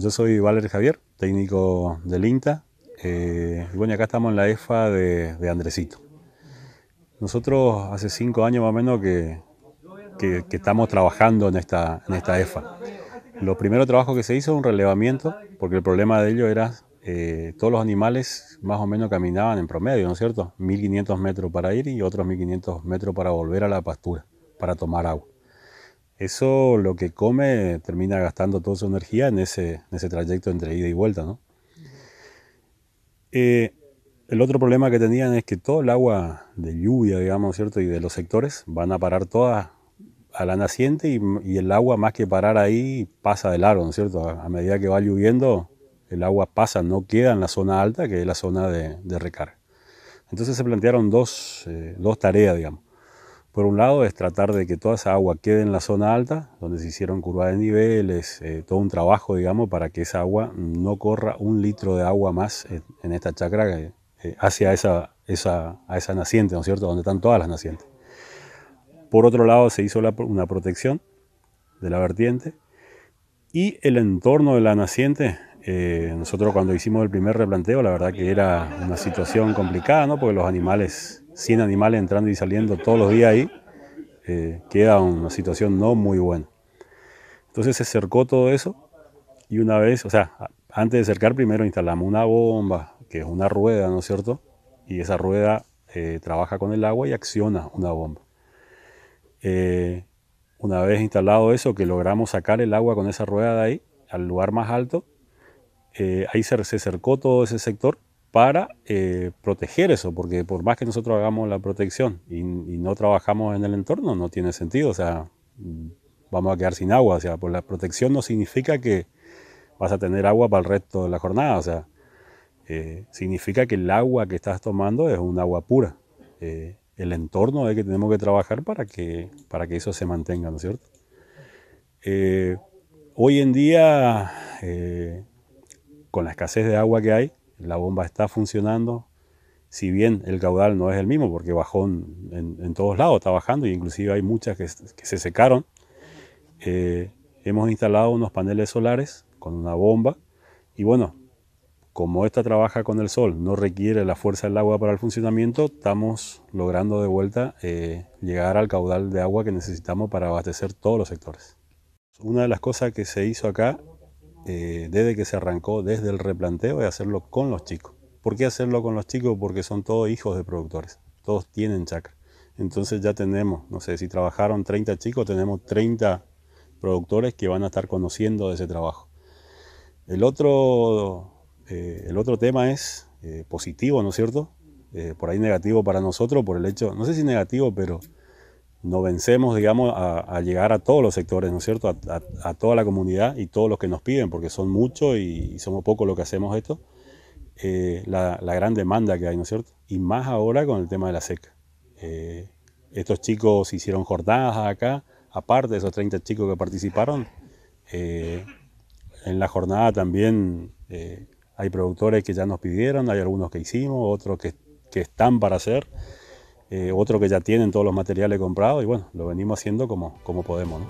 Yo soy Valer Javier, técnico del INTA. Eh, y bueno, acá estamos en la EFA de, Andresito. Nosotros hace cinco años más o menos que, estamos trabajando en esta, EFA. E Lo primero trabajo que se hizo fue un relevamiento, porque el problema de ello era eh, todos los animales más o menos caminaban en promedio, ¿no es cierto? 1500 metros para ir y otros 1500 metros para volver a la pastura, para tomar agua eso lo que come termina gastando toda su energía en ese, trayecto entre ida y vuelta, ¿no? Eh, el otro problema que tenían es que todo el agua de lluvia, digamos, ¿cierto? Y de los sectores van a parar todas a la naciente y, el agua más que parar ahí pasa de largo, ¿no cierto? A, medida que va lloviendo, el agua pasa, no queda en la zona alta, que es la zona de, recarga. Entonces se plantearon dos, eh, dos tareas, digamos. Por un lado es tratar de que toda esa agua quede en la zona alta, donde se hicieron curvas de niveles, eh, todo un trabajo, digamos, para que esa agua no corra un litro de agua más en, esta chacra eh, eh, hacia esa, a esa naciente, ¿no es cierto?, donde están todas las nacientes. Por otro lado se hizo una protección de la vertiente y el entorno de la naciente nosotros cuando hicimos el primer replanteo, la verdad que era una situación complicada, ¿no? Porque los animales 100 animales entrando y saliendo todos los días ahí, eh, queda una situación no muy buena. Entonces se cercó todo eso y una vez, o sea, antes de cercar primero instalamos una bomba, que es una rueda, ¿no es cierto? Y esa rueda eh, trabaja con el agua y acciona una bomba. Eh, una vez instalado eso, que logramos sacar el agua con esa rueda de ahí, al lugar más alto, ahí se, se cercó todo ese sector para eh, proteger eso, porque por más que nosotros hagamos la protección y, no trabajamos en el entorno, no tiene sentido, o sea, vamos a quedar sin agua, o sea, por la protección no significa que vas a tener agua para el resto de la jornada, o sea, eh, significa que el agua que estás tomando es un agua pura. Eh, el entorno es que tenemos que trabajar para que, para que eso se mantenga, ¿no es cierto? hoy en día, con la escasez de agua que hay, la bomba está funcionando, si bien el caudal no es el mismo, porque bajó en, todos lados, está bajando, e inclusive hay muchas que, se secaron. Eh, hemos instalado unos paneles solares con una bomba, y bueno, como esta trabaja con el sol, no requiere la fuerza del agua para el funcionamiento, estamos logrando de vuelta eh, llegar al caudal de agua que necesitamos para abastecer todos los sectores. Una de las cosas que se hizo acá eh, desde que se arrancó, desde el replanteo, es hacerlo con los chicos. ¿Por qué hacerlo con los chicos? Porque son todos hijos de productores, todos tienen chacra. Entonces ya tenemos, no sé, si trabajaron 30 chicos, tenemos 30 productores que van a estar conociendo de ese trabajo. El otro, eh, el otro tema es eh, positivo, ¿no es cierto? por ahí negativo para nosotros, por el hecho, no sé si negativo, pero no vencemos, digamos, a, llegar a todos los sectores, ¿no es cierto? A, toda la comunidad y todos los que nos piden, porque son muchos y, somos pocos los que hacemos esto, eh, la, gran demanda que hay, ¿no es cierto? Y más ahora con el tema de la seca. Eh, estos chicos hicieron jornadas acá, aparte de esos 30 chicos que participaron, eh, en la jornada también hay productores que ya nos pidieron, hay algunos que hicimos, otros que, que están para hacer. Eh, otro que ya tienen todos los materiales comprados y bueno, lo venimos haciendo como, como podemos.